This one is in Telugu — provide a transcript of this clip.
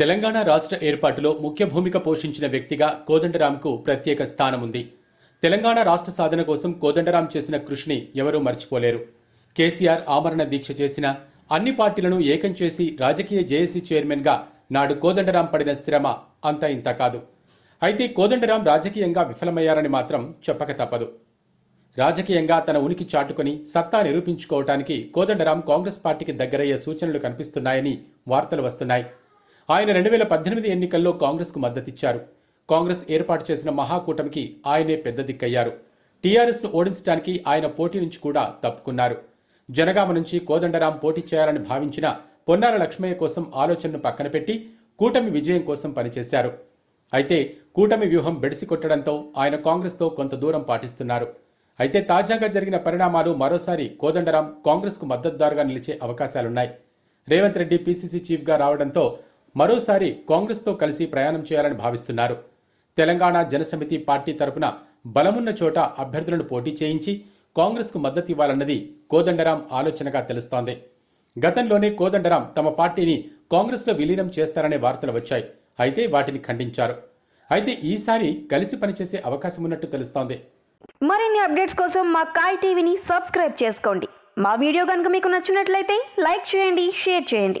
తెలంగాణ రాష్ట్ర ఏర్పాటులో ముఖ్య భూమిక పోషించిన వ్యక్తిగా కోదండరాంకు ప్రత్యేక స్థానం ఉంది తెలంగాణ రాష్ట్ర సాధన కోసం కోదండరాం చేసిన కృషిని ఎవరూ మర్చిపోలేరు కేసీఆర్ ఆమరణ దీక్ష చేసిన అన్ని పార్టీలను ఏకం చేసి రాజకీయ జేఏసీ చైర్మన్గా నాడు కోదండరాం పడిన శ్రమ అంతా ఇంత కాదు అయితే కోదండరాం రాజకీయంగా విఫలమయ్యారని మాత్రం చెప్పక తప్పదు రాజకీయంగా తన ఉనికి చాటుకుని సత్తా నిరూపించుకోవటానికి కోదండరాం కాంగ్రెస్ పార్టీకి దగ్గరయ్యే సూచనలు కనిపిస్తున్నాయని వార్తలు వస్తున్నాయి ఆయన రెండు వేల పద్దెనిమిది ఎన్నికల్లో కాంగ్రెస్కు మద్దతిచ్చారు కాంగ్రెస్ ఏర్పాటు చేసిన మహాకూటమికి ఆయనే పెద్ద దిక్కయ్యారు టీఆర్ఎస్ను ఓడించడానికి ఆయన పోటీ నుంచి కూడా తప్పుకున్నారు జనగామ నుంచి కోదండరాం పోటీ చేయాలని భావించిన పొన్నాల లక్ష్మయ్య కోసం ఆలోచనను పక్కన పెట్టి కూటమి విజయం కోసం పనిచేశారు అయితే కూటమి వ్యూహం బెడిసికొట్టడంతో ఆయన కాంగ్రెస్తో కొంత దూరం పాటిస్తున్నారు అయితే తాజాగా జరిగిన పరిణామాలు మరోసారి కోదండరాం కాంగ్రెస్కు మద్దతుదారుగా నిలిచే అవకాశాలున్నాయి రేవంత్ రెడ్డి పీసీసీ చీఫ్గా రావడంతో మరోసారి కాంగ్రెస్తో కలిసి ప్రయాణం చేయాలని భావిస్తున్నారు తెలంగాణ జనసమితి పార్టీ తరపున బలమున్న చోట అభ్యర్థులను పోటీ చేయించి కాంగ్రెస్కు మద్దతు ఇవ్వాలన్నది కోదండరాం ఆలోచనగా తెలుస్తోంది గతంలోనే కోదండరాం తమ పార్టీని కాంగ్రెస్లో విలీనం చేస్తారనే వార్తలు వచ్చాయి అయితే వాటిని ఖండించారు అయితే ఈసారి కలిసి పనిచేసే అవకాశం ఉన్నట్టు తెలుస్తోంది మరిన్ని అప్డేట్స్ కోసం మా కాయ్ టీవీని సబ్స్క్రైబ్ చేసుకోండి మా వీడియో కనుక మీకు నచ్చినట్లయితే లైక్ చేయండి షేర్ చేయండి